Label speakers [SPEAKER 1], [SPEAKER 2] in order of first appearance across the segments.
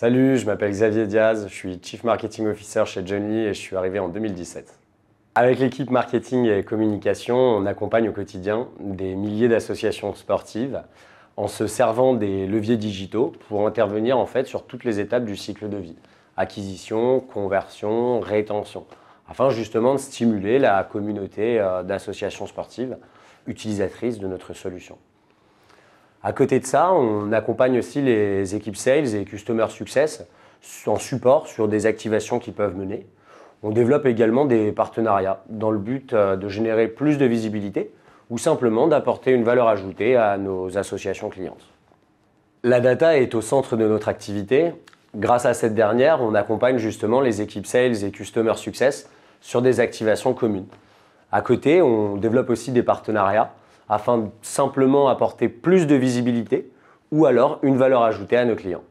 [SPEAKER 1] Salut, je m'appelle Xavier Diaz, je suis Chief Marketing Officer chez Johnny et je suis arrivé en 2017. Avec l'équipe marketing et communication, on accompagne au quotidien des milliers d'associations sportives en se servant des leviers digitaux pour intervenir en fait sur toutes les étapes du cycle de vie acquisition, conversion, rétention, afin justement de stimuler la communauté euh, d'associations sportives utilisatrices de notre solution. À côté de ça, on accompagne aussi les équipes sales et customer success en support sur des activations qu'ils peuvent mener. On développe également des partenariats dans le but euh, de générer plus de visibilité ou simplement d'apporter une valeur ajoutée à nos associations clientes. La data est au centre de notre activité. Grâce à cette dernière, on accompagne justement les équipes sales et customer success sur des activations communes. À côté, on développe aussi des partenariats afin de simplement apporter plus de visibilité ou alors une valeur ajoutée à nos clients.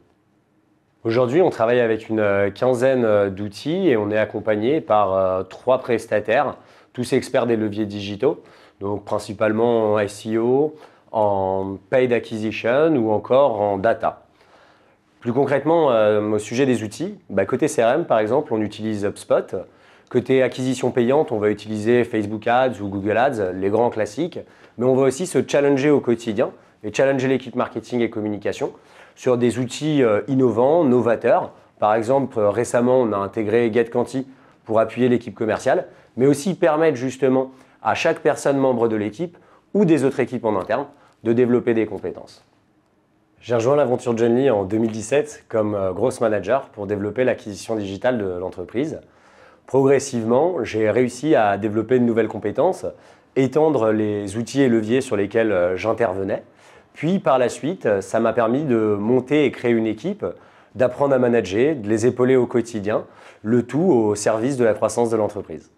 [SPEAKER 1] Aujourd'hui, on travaille avec une euh, quinzaine euh, d'outils et on est accompagné par euh, trois prestataires, tous experts des leviers digitaux, donc principalement en SEO, en paid acquisition ou encore en data. Plus concrètement, au sujet des outils, bah, côté CRM par exemple, on utilise HubSpot. Côté acquisition payante, on va utiliser Facebook Ads ou Google Ads, les grands classiques, mais on va aussi se challenger au quotidien et challenger l'équipe marketing et communication sur des outils euh, innovants, novateurs. Par exemple, euh, récemment, on a intégré GetQuanti pour appuyer l'équipe commerciale, mais aussi permettre justement à chaque personne membre de l'équipe ou des autres équipes en interne de développer des compétences. J'ai rejoint l'aventure Jenny en 2017 comme euh, grosse manager pour développer l'acquisition digitale de l'entreprise progressivement, j'ai réussi à développer de nouvelles compétences, étendre les outils et leviers sur lesquels euh, j'intervenais. Puis par la suite, euh, ça m'a permis de monter et créer une équipe, d'apprendre à manager, de les épauler au quotidien, le tout au service de la croissance de l'entreprise.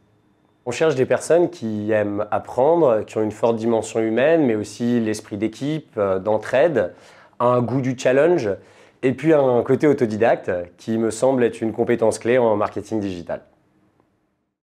[SPEAKER 1] On cherche des personnes qui aiment apprendre, qui ont une forte dimension humaine, mais aussi l'esprit d'équipe, euh, d'entraide, un goût du challenge, et puis un côté autodidacte qui me semble être une compétence clé en marketing digital.